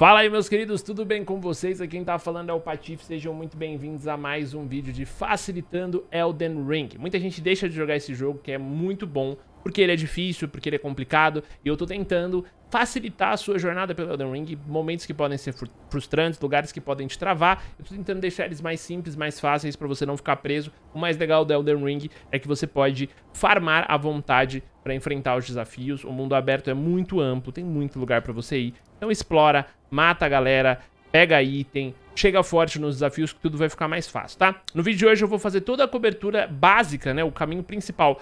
Fala aí, meus queridos, tudo bem com vocês? Aqui quem tá falando é o Patife, sejam muito bem-vindos a mais um vídeo de Facilitando Elden Ring. Muita gente deixa de jogar esse jogo, que é muito bom, porque ele é difícil, porque ele é complicado, e eu tô tentando facilitar a sua jornada pelo Elden Ring, momentos que podem ser frustrantes, lugares que podem te travar, eu tô tentando deixar eles mais simples, mais fáceis, para você não ficar preso. O mais legal do Elden Ring é que você pode farmar à vontade para enfrentar os desafios. O mundo aberto é muito amplo, tem muito lugar para você ir. Então explora, mata a galera, pega item, chega forte nos desafios que tudo vai ficar mais fácil, tá? No vídeo de hoje eu vou fazer toda a cobertura básica, né, o caminho principal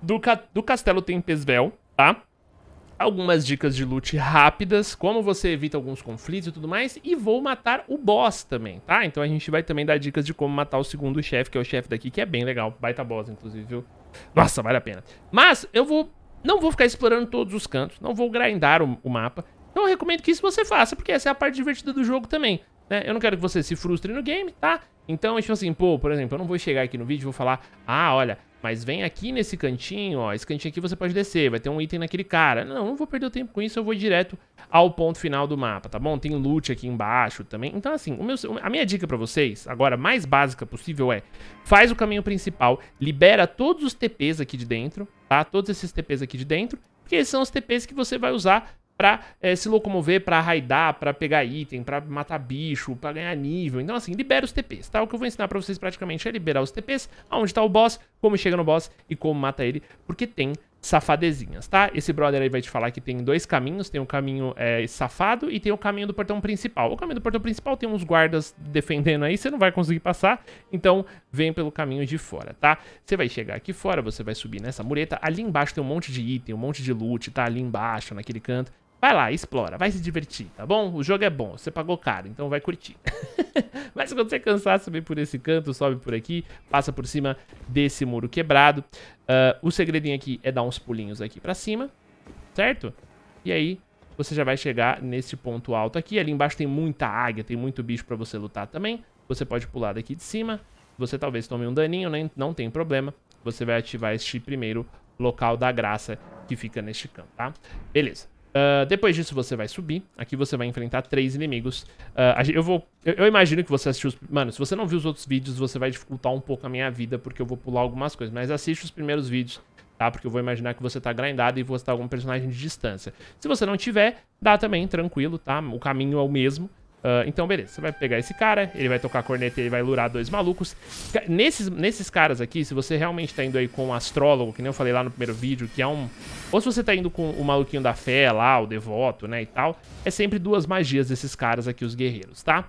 do, ca do Castelo Tempesvel, tá? Algumas dicas de loot rápidas, como você evita alguns conflitos e tudo mais, e vou matar o boss também, tá? Então a gente vai também dar dicas de como matar o segundo chefe, que é o chefe daqui, que é bem legal, baita boss, inclusive, viu? Nossa, vale a pena. Mas eu vou, não vou ficar explorando todos os cantos, não vou grindar o, o mapa. Então eu recomendo que isso você faça, porque essa é a parte divertida do jogo também. Né? Eu não quero que você se frustre no game, tá? Então, tipo assim, pô, por exemplo, eu não vou chegar aqui no vídeo e vou falar, ah, olha, mas vem aqui nesse cantinho, ó. Esse cantinho aqui você pode descer, vai ter um item naquele cara. Não, não vou perder o tempo com isso, eu vou direto ao ponto final do mapa, tá bom? Tem loot aqui embaixo também. Então, assim, meu, a minha dica pra vocês, agora, mais básica possível é... Faz o caminho principal, libera todos os TPs aqui de dentro, tá? Todos esses TPs aqui de dentro, porque esses são os TPs que você vai usar para é, eh, se locomover, para raidar, para pegar item, para matar bicho, para ganhar nível. Então, assim, libera os TPs, tá? O que eu vou ensinar para vocês praticamente é liberar os TPs, aonde tá o boss, como chega no boss e como mata ele, porque tem safadezinhas, tá? Esse brother aí vai te falar que tem dois caminhos, tem o um caminho é, safado e tem o um caminho do portão principal. O caminho do portão principal tem uns guardas defendendo aí, você não vai conseguir passar, então vem pelo caminho de fora, tá? Você vai chegar aqui fora, você vai subir nessa mureta, ali embaixo tem um monte de item, um monte de loot, tá? Ali embaixo, naquele canto, Vai lá, explora, vai se divertir, tá bom? O jogo é bom, você pagou caro, então vai curtir. Mas quando você cansar, você vem por esse canto, sobe por aqui, passa por cima desse muro quebrado. Uh, o segredinho aqui é dar uns pulinhos aqui pra cima, certo? E aí você já vai chegar nesse ponto alto aqui. Ali embaixo tem muita águia, tem muito bicho pra você lutar também. Você pode pular daqui de cima. Você talvez tome um daninho, né? não tem problema. Você vai ativar este primeiro local da graça que fica neste canto, tá? Beleza. Ah, depois disso você vai subir. Aqui você vai enfrentar três inimigos. Uh, eu vou. Eu, eu, imagino que você assistiu os. Mano, se você não viu os outros vídeos, você vai dificultar um pouco a minha vida, porque eu vou pular algumas coisas. Mas assiste os primeiros vídeos, tá? Porque eu vou imaginar que você tá grindado e você tá algum personagem de distância. Se você não tiver, dá também, tranquilo, tá? O caminho é o mesmo. Uh, então, beleza, você vai pegar esse cara, ele vai tocar a corneta e ele vai lurar dois malucos. Nesses, nesses caras aqui, se você realmente tá indo aí com um astrólogo, que nem eu falei lá no primeiro vídeo, que é um... Ou se você tá indo com o maluquinho da fé lá, o devoto, né, e tal, é sempre duas magias desses caras aqui, os guerreiros, tá?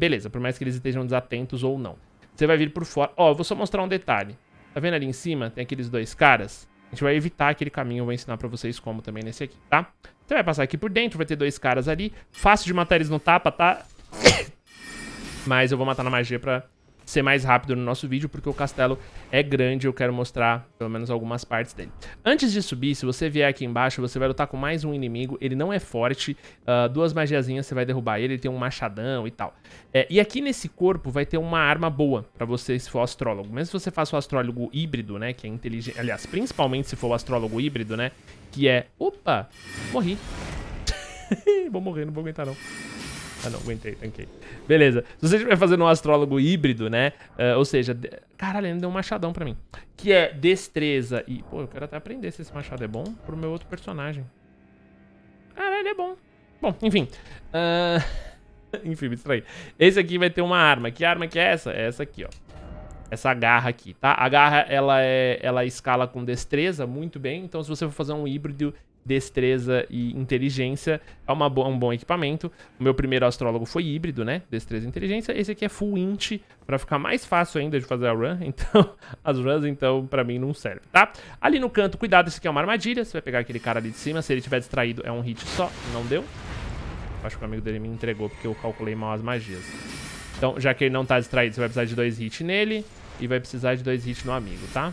beleza, por mais que eles estejam desatentos ou não. Você vai vir por fora. Ó, oh, eu vou só mostrar um detalhe. Tá vendo ali em cima? Tem aqueles dois caras gente vai evitar aquele caminho, eu vou ensinar pra vocês como também nesse aqui, tá? Você vai passar aqui por dentro, vai ter dois caras ali. Fácil de matar eles no tapa, tá? Mas eu vou matar na magia pra ser mais rápido no nosso vídeo, porque o castelo é grande e eu quero mostrar pelo menos algumas partes dele. Antes de subir, se você vier aqui embaixo, você vai lutar com mais um inimigo, ele não é forte, uh, duas magiazinhas você vai derrubar ele, ele tem um machadão e tal. É, e aqui nesse corpo vai ter uma arma boa pra você se for astrólogo, mesmo se você faça o astrólogo híbrido, né, que é inteligente, aliás, principalmente se for o astrólogo híbrido, né, que é, opa, morri. vou morrer, não vou aguentar não. Ah, não, aguentei, tanquei. Beleza. Se você estiver fazendo um astrólogo híbrido, né? Uh, ou seja, de... caralho, ele deu um machadão pra mim. Que é destreza e... Pô, eu quero até aprender se esse machado é bom pro meu outro personagem. Caralho, ele é bom. Bom, enfim. Uh... enfim, me distraí. Esse aqui vai ter uma arma. Que arma que é essa? É essa aqui, ó. Essa garra aqui, tá? A garra, ela, é, ela escala com destreza muito bem. Então, se você for fazer um híbrido destreza e inteligência. É uma um bom equipamento. O meu primeiro astrólogo foi híbrido, né? Destreza e inteligência. Esse aqui é full int, para ficar mais fácil ainda de fazer a run. Então, as runs, então, para mim não serve, tá? Ali no canto, cuidado, esse aqui é uma armadilha. Você vai pegar aquele cara ali de cima. Se ele tiver distraído, é um hit só. Não deu. Acho que o amigo dele me entregou, porque eu calculei mal as magias. Então, já que ele não tá distraído, você vai precisar de dois hits nele. E vai precisar de dois hits no amigo, tá?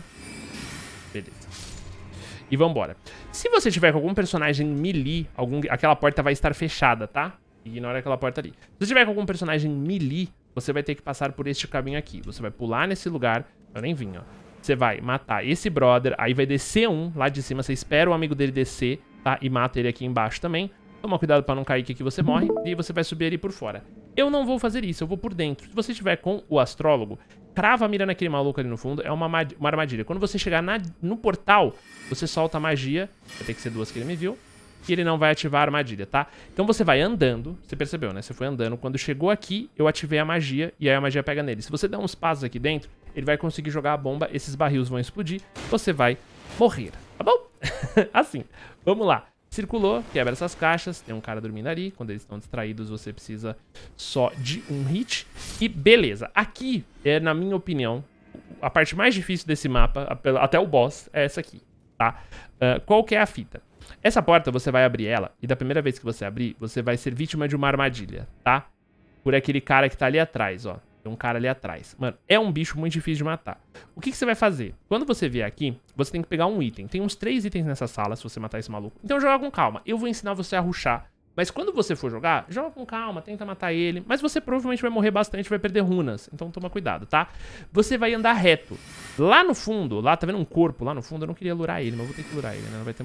e vambora. Se você tiver com algum personagem melee, algum, aquela porta vai estar fechada, tá? Ignora aquela porta ali. Se você tiver com algum personagem melee, você vai ter que passar por este caminho aqui. Você vai pular nesse lugar. Eu nem vim, ó. Você vai matar esse brother, aí vai descer um lá de cima, você espera o amigo dele descer, tá? E mata ele aqui embaixo também. Toma cuidado pra não cair que aqui você morre, e você vai subir ali por fora. Eu não vou fazer isso, eu vou por dentro. Se você estiver com o astrólogo, crava a mira naquele maluco ali no fundo, é uma, uma armadilha. Quando você chegar na, no portal, você solta a magia, vai ter que ser duas que ele me viu, e ele não vai ativar a armadilha, tá? Então você vai andando, você percebeu, né? Você foi andando, quando chegou aqui, eu ativei a magia, e aí a magia pega nele. Se você der uns passos aqui dentro, ele vai conseguir jogar a bomba, esses barris vão explodir, você vai morrer, tá bom? assim, vamos lá. Circulou, quebra essas caixas, tem um cara dormindo ali. Quando eles estão distraídos, você precisa só de um hit. E beleza, aqui é, na minha opinião, a parte mais difícil desse mapa, até o boss, é essa aqui, tá? Uh, qual que é a fita? Essa porta, você vai abrir ela, e da primeira vez que você abrir, você vai ser vítima de uma armadilha, tá? Por aquele cara que tá ali atrás, ó. Tem um cara ali atrás. Mano, é um bicho muito difícil de matar. O que, que, você vai fazer? Quando você vier aqui, você tem que pegar um item. Tem uns três itens nessa sala se você matar esse maluco. Então joga com calma. Eu vou ensinar você a ruxar. Mas quando você for jogar, joga com calma, tenta matar ele. Mas você provavelmente vai morrer bastante, vai perder runas. Então toma cuidado, tá? Você vai andar reto. Lá no fundo, lá, tá vendo um corpo lá no fundo? Eu não queria lurar ele, mas vou ter que lurar ele, né? vai ter...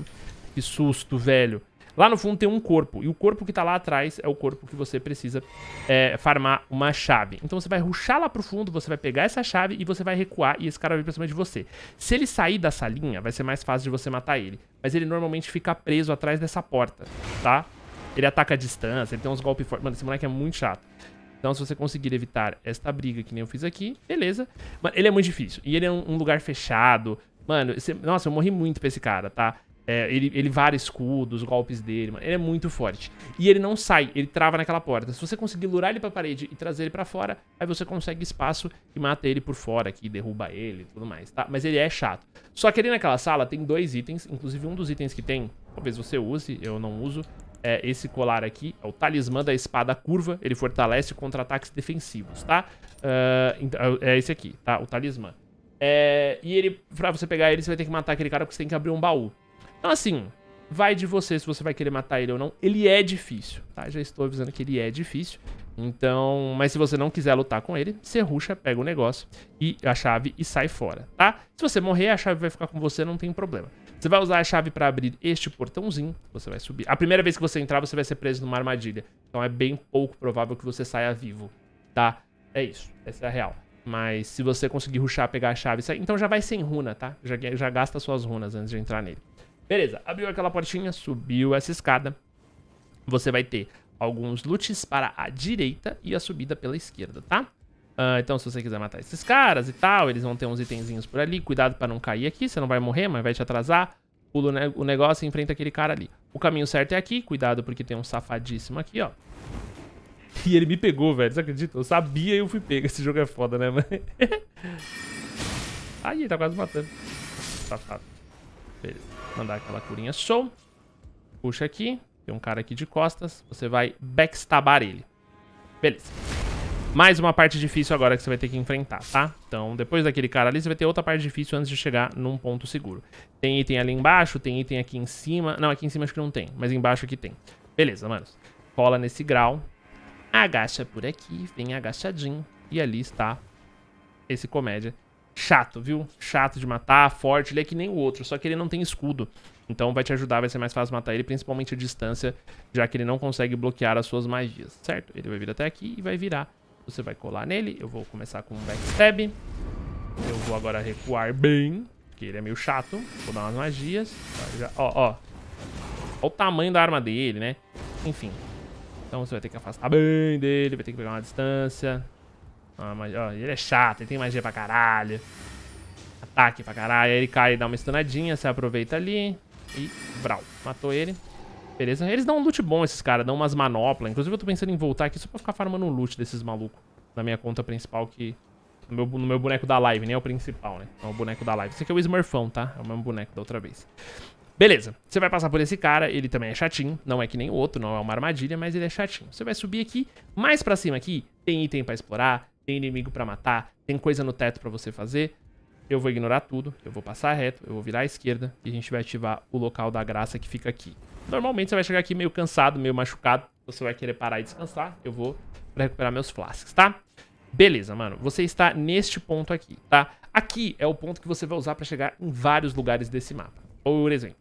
Que susto, velho. Lá no fundo tem um corpo, e o corpo que tá lá atrás é o corpo que você precisa é, farmar uma chave. Então você vai ruxar lá pro fundo, você vai pegar essa chave e você vai recuar, e esse cara vai vir pra cima de você. Se ele sair da salinha, vai ser mais fácil de você matar ele. Mas ele normalmente fica preso atrás dessa porta, tá? Ele ataca a distância, ele tem uns golpes fortes. Mano, esse moleque é muito chato. Então, se você conseguir evitar esta briga que nem eu fiz aqui, beleza. Mano, ele é muito difícil. E ele é um, um lugar fechado. Mano, esse... nossa, eu morri muito pra esse cara, tá? É, ele, ele vara escudos, golpes dele, mano. Ele é muito forte. E ele não sai, ele trava naquela porta. Se você conseguir lurar ele pra parede e trazer ele para fora, aí você consegue espaço e mata ele por fora aqui, derruba ele e tudo mais, tá? Mas ele é chato. Só que ali naquela sala tem dois itens, inclusive um dos itens que tem, talvez você use, eu não uso, é esse colar aqui, é o talismã da espada curva, ele fortalece contra ataques defensivos, tá? Uh, é esse aqui, tá? O talismã. É, e ele, pra você pegar ele, você vai ter que matar aquele cara porque você tem que abrir um baú. Então, assim, vai de você se você vai querer matar ele ou não. Ele é difícil, tá? Já estou avisando que ele é difícil. Então, mas se você não quiser lutar com ele, você ruxa, pega o negócio e a chave e sai fora, tá? Se você morrer, a chave vai ficar com você, não tem problema. Você vai usar a chave para abrir este portãozinho, você vai subir. A primeira vez que você entrar, você vai ser preso numa armadilha. Então é bem pouco provável que você saia vivo, tá? É isso, essa é a real. Mas se você conseguir ruxar, pegar a chave e sair, então já vai sem runa, tá? Já, já gasta suas runas antes de entrar nele. Beleza, abriu aquela portinha, subiu essa escada. Você vai ter alguns lutes para a direita e a subida pela esquerda, tá? Uh, então, se você quiser matar esses caras e tal, eles vão ter uns itenzinhos por ali. Cuidado para não cair aqui, você não vai morrer, mas vai te atrasar. Pula o, negócio e enfrenta aquele cara ali. O caminho certo é aqui, cuidado porque tem um safadíssimo aqui, ó. E ele me pegou, velho, você acredita? Eu sabia e eu fui pego. Esse jogo é foda, né, mano? Aí, ele tá quase matando. Safado. Beleza. Mandar aquela curinha show. Puxa aqui. Tem um cara aqui de costas. Você vai backstabar ele. Beleza. Mais uma parte difícil agora que você vai ter que enfrentar, tá? Então, depois daquele cara ali, você vai ter outra parte difícil antes de chegar num ponto seguro. Tem item ali embaixo, tem item aqui em cima. Não, aqui em cima acho que não tem, mas embaixo aqui tem. Beleza, manos. Cola nesse grau. Agacha por aqui, vem agachadinho. E ali está esse comédia Chato, viu? Chato de matar, forte, ele é que nem o outro, só que ele não tem escudo. Então vai te ajudar, vai ser mais fácil matar ele, principalmente a distância, já que ele não consegue bloquear as suas magias, certo? Ele vai vir até aqui e vai virar. Você vai colar nele, eu vou começar com um backstab. Eu vou agora recuar bem, porque ele é meio chato. Vou dar umas magias. Já, ó, ó. Olha o tamanho da arma dele, né? Enfim. Então você vai ter que afastar bem dele, vai ter que pegar uma distância. Ah, mas, ó, ele é chato, ele tem magia pra caralho. Ataque pra caralho. Aí ele cai e dá uma estunadinha, você aproveita ali. E, brau, matou ele. Beleza? Eles dão um loot bom, esses caras. Dão umas manoplas. Inclusive, eu tô pensando em voltar aqui só pra ficar farmando um loot desses malucos. Na minha conta principal, que... No meu, no meu boneco da live, nem é o principal, né? É o boneco da live. Esse aqui é o Smurfão, tá? É o mesmo boneco da outra vez. Beleza, você vai passar por esse cara, ele também é chatinho, não é que nem o outro, não é uma armadilha, mas ele é chatinho. Você vai subir aqui, mais pra cima aqui, tem item pra explorar, tem inimigo para matar, tem coisa no teto para você fazer. Eu vou ignorar tudo, eu vou passar reto, eu vou virar à esquerda e a gente vai ativar o local da graça que fica aqui. Normalmente você vai chegar aqui meio cansado, meio machucado, você vai querer parar e descansar, eu vou pra recuperar meus flasks, tá? Beleza, mano, você está neste ponto aqui, tá? Aqui é o ponto que você vai usar pra chegar em vários lugares desse mapa. Por exemplo,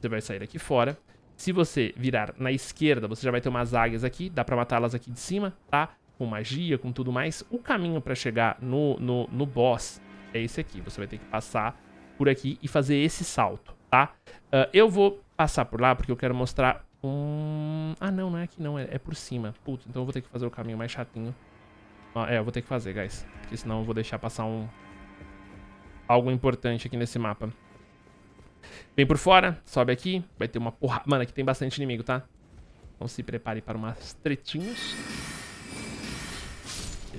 você vai sair aqui fora, se você virar na esquerda, você já vai ter umas águias aqui, dá pra matá-las aqui de cima, tá? com magia, com tudo mais, o caminho para chegar no, no, no boss é esse aqui. Você vai ter que passar por aqui e fazer esse salto, tá? Uh, eu vou passar por lá porque eu quero mostrar um... Ah, não, não é aqui não, é, é por cima. Putz, então eu vou ter que fazer o caminho mais chatinho. Ah, é, eu vou ter que fazer, guys. Porque senão eu vou deixar passar um... Algo importante aqui nesse mapa. Vem por fora, sobe aqui. Vai ter uma porra... Mano, aqui tem bastante inimigo, tá? Então se prepare para umas tretinhas.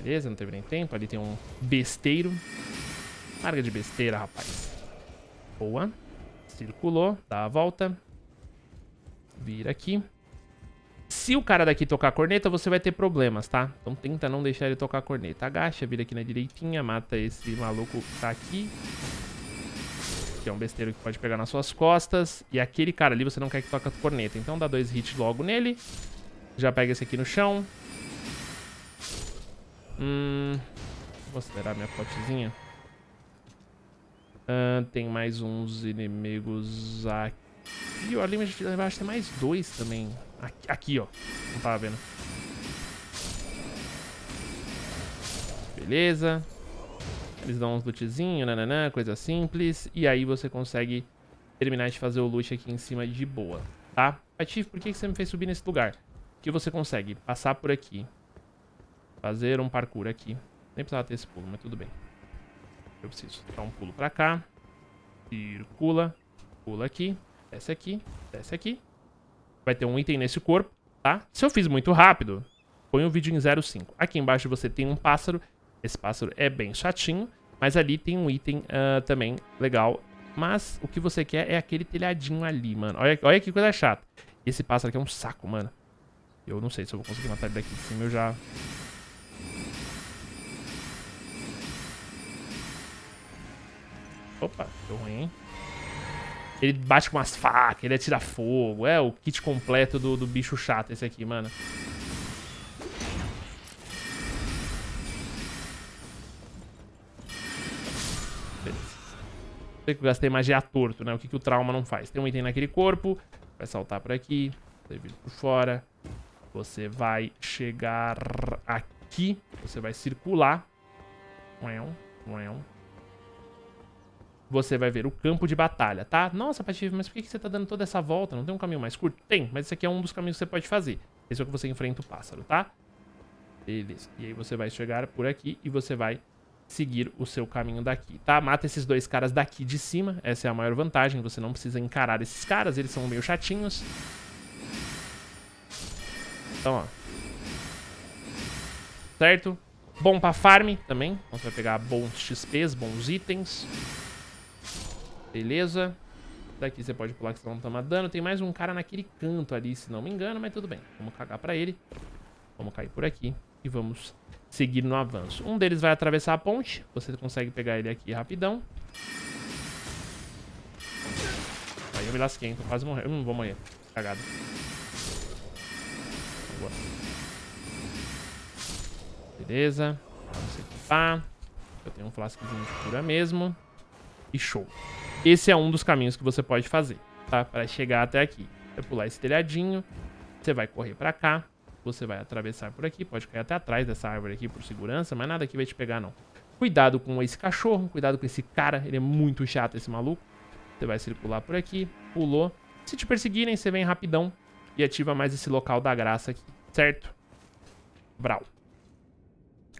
Beleza, não teve nem tempo. Ali tem um besteiro. Larga de besteira, rapaz. Boa. Circulou. Dá a volta. Vira aqui. Se o cara daqui tocar a corneta, você vai ter problemas, tá? Então tenta não deixar ele tocar a corneta. Agacha, vira aqui na direitinha, mata esse maluco que tá aqui. Que é um besteiro que pode pegar nas suas costas. E aquele cara ali você não quer que toque a corneta. Então dá dois hits logo nele. Já pega esse aqui no chão. Hum, vou acelerar minha potezinha. Uh, tem mais uns inimigos aqui. E o limit embaixo tem mais dois também. Aqui, aqui, ó. Não tava vendo. Beleza. Eles dão uns lootzinhos, nananã, coisa simples. E aí você consegue terminar de fazer o loot aqui em cima de boa, tá? Atif, por que, que você me fez subir nesse lugar? Que você consegue passar por aqui, Fazer um parkour aqui. Nem precisava ter esse pulo, mas tudo bem. Eu preciso dar um pulo pra cá. Circula. Pula aqui. Desce aqui. Desce aqui. Vai ter um item nesse corpo, tá? Se eu fiz muito rápido, põe o vídeo em 0.5. Aqui embaixo você tem um pássaro. Esse pássaro é bem chatinho. Mas ali tem um item uh, também legal. Mas o que você quer é aquele telhadinho ali, mano. Olha, olha que coisa chata. Esse pássaro aqui é um saco, mano. Eu não sei se eu vou conseguir matar ele daqui de Eu já Opa, deu ruim. Ele bate com umas facas, ele atira fogo. É o kit completo do, do bicho chato esse aqui, mano. Beleza. que eu gastei magia torto, né? O que, que o trauma não faz? Tem um item naquele corpo. Vai saltar por aqui. Você tá vira por fora. Você vai chegar aqui. Você vai circular. Ué, ué você vai ver o campo de batalha, tá? Nossa, Patife, mas por que você tá dando toda essa volta? Não tem um caminho mais curto? Tem, mas esse aqui é um dos caminhos que você pode fazer. Esse é o que você enfrenta o pássaro, tá? Beleza. E aí você vai chegar por aqui e você vai seguir o seu caminho daqui, tá? Mata esses dois caras daqui de cima. Essa é a maior vantagem. Você não precisa encarar esses caras. Eles são meio chatinhos. Então, ó. Certo? Bom pra farm também. Então você vai pegar bons XPs, bons itens. Beleza. Daqui você pode pular que você não toma dano. Tem mais um cara naquele canto ali, se não me engano, mas tudo bem. Vamos cagar pra ele. Vamos cair por aqui e vamos seguir no avanço. Um deles vai atravessar a ponte. Você consegue pegar ele aqui rapidão. Aí eu me lasquei, então quase morrendo. Hum, vou morrer. Cagado. Boa. Beleza. Vamos equipar. Eu tenho um flasquezinho de cura mesmo. E show. Esse é um dos caminhos que você pode fazer, tá? Para chegar até aqui. Você pular esse telhadinho, você vai correr para cá, você vai atravessar por aqui, pode cair até atrás dessa árvore aqui por segurança, mas nada aqui vai te pegar não. Cuidado com esse cachorro, cuidado com esse cara, ele é muito chato esse maluco. Você vai circular por aqui, pulou. Se te perseguirem, você vem rapidão e ativa mais esse local da graça aqui, certo? Brau.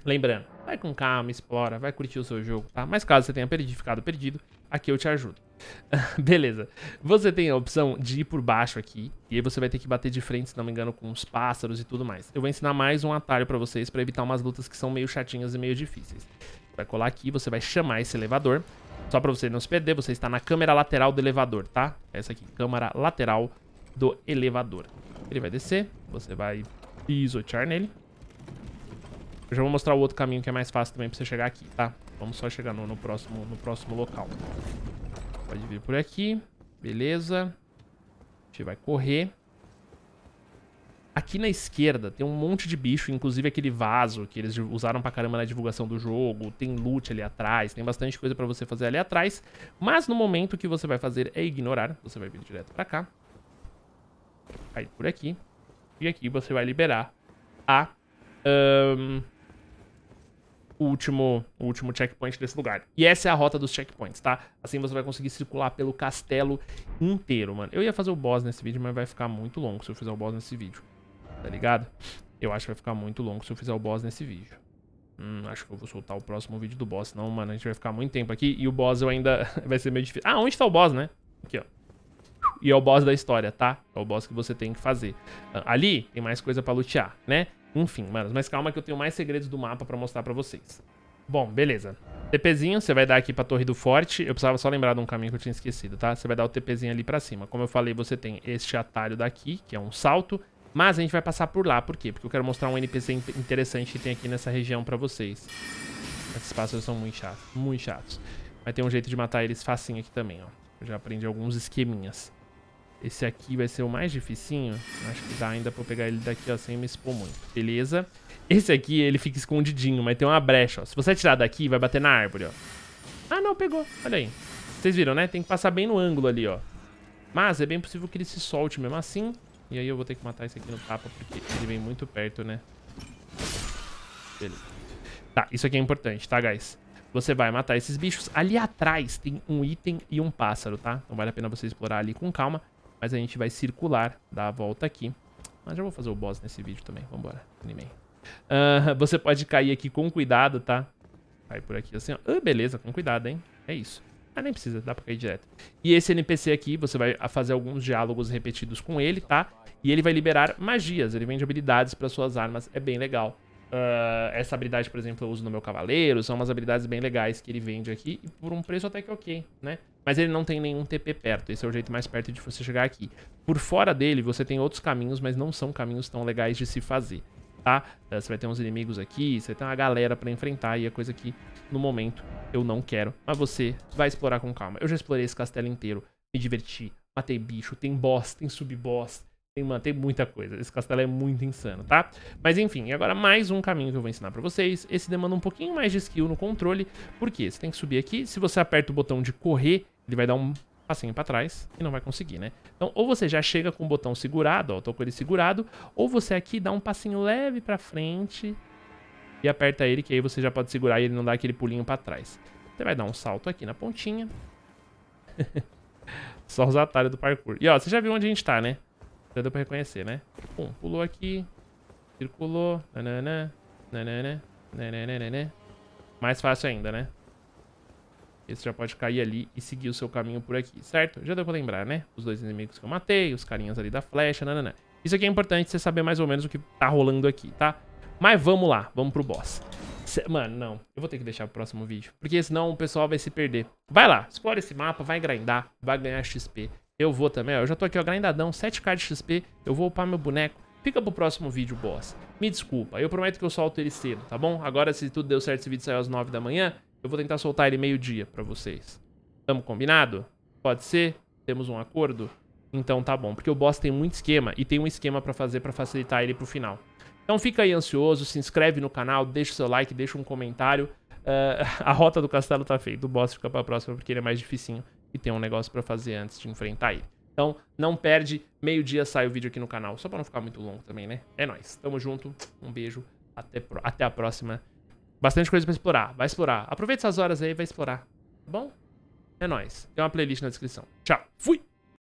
Lembrando, vai com calma, explora, vai curtir o seu jogo, tá? Mas caso você tenha perdido, ficado perdido, Aqui eu te ajudo. Beleza. Você tem a opção de ir por baixo aqui, e aí você vai ter que bater de frente, se não me engano, com os pássaros e tudo mais. Eu vou ensinar mais um atalho pra vocês pra evitar umas lutas que são meio chatinhas e meio difíceis. Vai colar aqui, você vai chamar esse elevador. Só pra você não se perder, você está na câmera lateral do elevador, tá? É essa aqui, câmera lateral do elevador. Ele vai descer, você vai pisotear nele. Eu já vou mostrar o outro caminho que é mais fácil também pra você chegar aqui, tá? Vamos só chegar no, no, próximo, no próximo local. Pode vir por aqui. Beleza. A gente vai correr. Aqui na esquerda tem um monte de bicho, inclusive aquele vaso que eles usaram pra caramba na divulgação do jogo. Tem loot ali atrás, tem bastante coisa pra você fazer ali atrás. Mas no momento o que você vai fazer é ignorar. Você vai vir direto pra cá. Cair por aqui. E aqui você vai liberar a... Um, o último, o último checkpoint desse lugar. E essa é a rota dos checkpoints, tá? Assim você vai conseguir circular pelo castelo inteiro, mano. Eu ia fazer o boss nesse vídeo, mas vai ficar muito longo se eu fizer o boss nesse vídeo. Tá ligado? Eu acho que vai ficar muito longo se eu fizer o boss nesse vídeo. Hum, acho que eu vou soltar o próximo vídeo do boss. Não, mano, a gente vai ficar muito tempo aqui e o boss eu ainda... vai ser meio difícil. Ah, onde tá o boss, né? Aqui, ó. E é o boss da história, tá? É o boss que você tem que fazer. Ah, ali tem mais coisa pra lutear, né? Enfim, mano, mas calma que eu tenho mais segredos do mapa pra mostrar pra vocês. Bom, beleza. TPzinho, você vai dar aqui pra Torre do Forte. Eu precisava só lembrar de um caminho que eu tinha esquecido, tá? Você vai dar o TPzinho ali pra cima. Como eu falei, você tem este atalho daqui, que é um salto. Mas a gente vai passar por lá, por quê? Porque eu quero mostrar um NPC interessante que tem aqui nessa região pra vocês. Esses pássaros são muito chatos, muito chatos. Mas tem um jeito de matar eles facinho aqui também, ó. Eu já aprendi alguns esqueminhas. Esse aqui vai ser o mais dificinho. Acho que dá ainda pra eu pegar ele daqui, ó, sem me expor muito. Beleza. Esse aqui, ele fica escondidinho, mas tem uma brecha, ó. Se você atirar daqui, vai bater na árvore, ó. Ah, não, pegou. Olha aí. Vocês viram, né? Tem que passar bem no ângulo ali, ó. Mas é bem possível que ele se solte mesmo assim. E aí eu vou ter que matar esse aqui no tapa, porque ele vem muito perto, né? Beleza. Tá, isso aqui é importante, tá, guys? Você vai matar esses bichos. Ali atrás tem um item e um pássaro, tá? Então vale a pena você explorar ali com calma. Mas a gente vai circular, dar a volta aqui. Mas já vou fazer o boss nesse vídeo também. Vambora, animei. Uh, você pode cair aqui com cuidado, tá? Cai por aqui assim, ó. Uh, beleza, com cuidado, hein? É isso. Ah, nem precisa, dá pra cair direto. E esse NPC aqui, você vai fazer alguns diálogos repetidos com ele, tá? E ele vai liberar magias, ele vende habilidades para suas armas, é bem legal. Uh, essa habilidade, por exemplo, eu uso no meu cavaleiro, são umas habilidades bem legais que ele vende aqui, e por um preço até que ok, né? mas ele não tem nenhum TP perto. Esse é o jeito mais perto de você chegar aqui. Por fora dele, você tem outros caminhos, mas não são caminhos tão legais de se fazer, tá? Eh, você vai ter uns inimigos aqui, você tem uma galera pra enfrentar e a é coisa que, no momento, eu não quero. Mas você vai explorar com calma. Eu já explorei esse castelo inteiro, me diverti, matei bicho, tem boss, tem sub-boss, tem, tem muita coisa. Esse castelo é muito insano, tá? Mas enfim, agora mais um caminho que eu vou ensinar pra vocês. Esse demanda um pouquinho mais de skill no controle. Por quê? Você tem que subir aqui. Se você aperta o botão de correr, ele vai dar um passinho pra trás e não vai conseguir, né? Então, ou você já chega com o botão segurado, ó, tô com ele segurado, ou você aqui dá um passinho leve pra frente e aperta ele, que aí você já pode segurar e ele não dá aquele pulinho pra trás. Você vai dar um salto aqui na pontinha. Só os atalhos do parkour. E ó, você já viu onde a gente tá, né? Já deu pra reconhecer, né? Pum, pulou aqui. Circulou. Nananã. Nananã. Nananã. Mais fácil ainda, né? Esse já pode cair ali e seguir o seu caminho por aqui, certo? Já deu pra lembrar, né? Os dois inimigos que eu matei, os carinhas ali da flecha, nananã. Isso aqui é importante você saber mais ou menos o que tá rolando aqui, tá? Mas vamos lá, vamos pro boss. Mano, não. Eu vou ter que deixar pro próximo vídeo. Porque senão o pessoal vai se perder. Vai lá, explora esse mapa, vai grindar, vai ganhar XP. Eu vou também, ó. Eu já tô aqui, ó, grindadão, 7k de XP. Eu vou upar meu boneco. Fica pro próximo vídeo, boss. Me desculpa, eu prometo que eu solto ele cedo, tá bom? Agora, se tudo deu certo, esse vídeo saiu às 9 da manhã, eu vou tentar soltar ele meio-dia pra vocês. Tamo combinado? Pode ser? Temos um acordo? Então tá bom, porque o boss tem muito esquema e tem um esquema pra fazer pra facilitar ele pro final. Então fica aí ansioso, se inscreve no canal, deixa o seu like, deixa um comentário. Uh, a rota do castelo tá feita, o boss fica pra próxima porque ele é mais dificinho e tem um negócio para fazer antes de enfrentar ele. Então, não perde, meio-dia sai o vídeo aqui no canal, só para não ficar muito longo também, né? É nóis, tamo junto, um beijo, até, até a próxima. Bastante coisa para explorar, vai explorar. Aproveita essas horas aí e vai explorar, tá bom? É nóis, tem uma playlist na descrição. Tchau, fui!